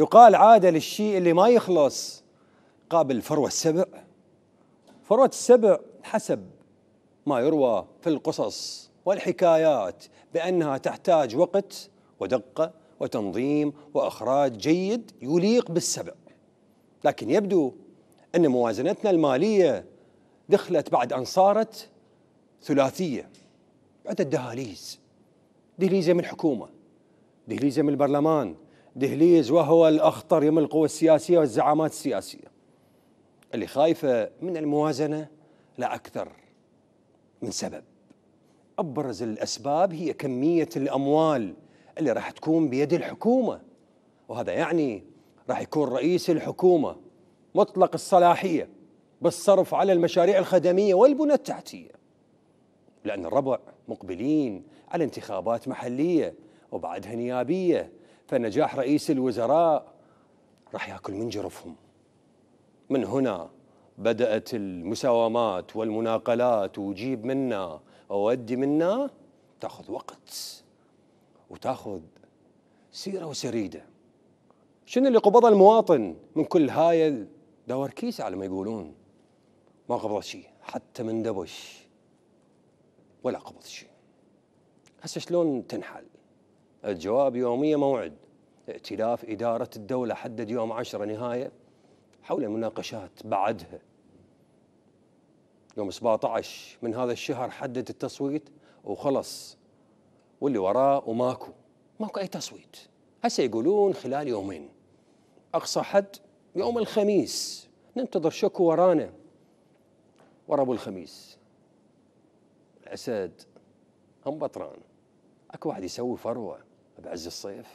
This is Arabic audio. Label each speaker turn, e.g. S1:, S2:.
S1: يقال عادة للشيء اللي ما يخلص قابل فروة السبع فروة السبع حسب ما يروى في القصص والحكايات بأنها تحتاج وقت ودقة وتنظيم وإخراج جيد يليق بالسبع لكن يبدو أن موازنتنا المالية دخلت بعد أن صارت ثلاثية بعد دهاليز دهليزة من الحكومة دهليزة من البرلمان دهليز وهو الأخطر يم القوى السياسية والزعامات السياسية اللي خايفة من الموازنة لا أكثر من سبب أبرز الأسباب هي كمية الأموال اللي راح تكون بيد الحكومة وهذا يعني راح يكون رئيس الحكومة مطلق الصلاحية بالصرف على المشاريع الخدمية والبنى التحتية لأن الربع مقبلين على انتخابات محلية وبعدها نيابية فنجاح رئيس الوزراء راح ياكل من جرفهم من هنا بدأت المساومات والمناقلات وجيب منا وودي منا تاخذ وقت وتاخذ سيرة وسريدة شنو اللي قبض المواطن من كل هاي دور كيس على ما يقولون ما قبض شيء حتى من دبش ولا قبض شيء هسه شلون تنحل الجواب يوميا موعد ائتلاف إدارة الدولة حدد يوم عشرة نهاية حول المناقشات بعدها يوم 17 من هذا الشهر حدد التصويت وخلص واللي وراه وماكو ماكو أي تصويت هسه يقولون خلال يومين أقصى حد يوم الخميس ننتظر شكو ورانا ورا أبو الخميس الأسد هم بطران أكو واحد يسوي فروه بعز الصيف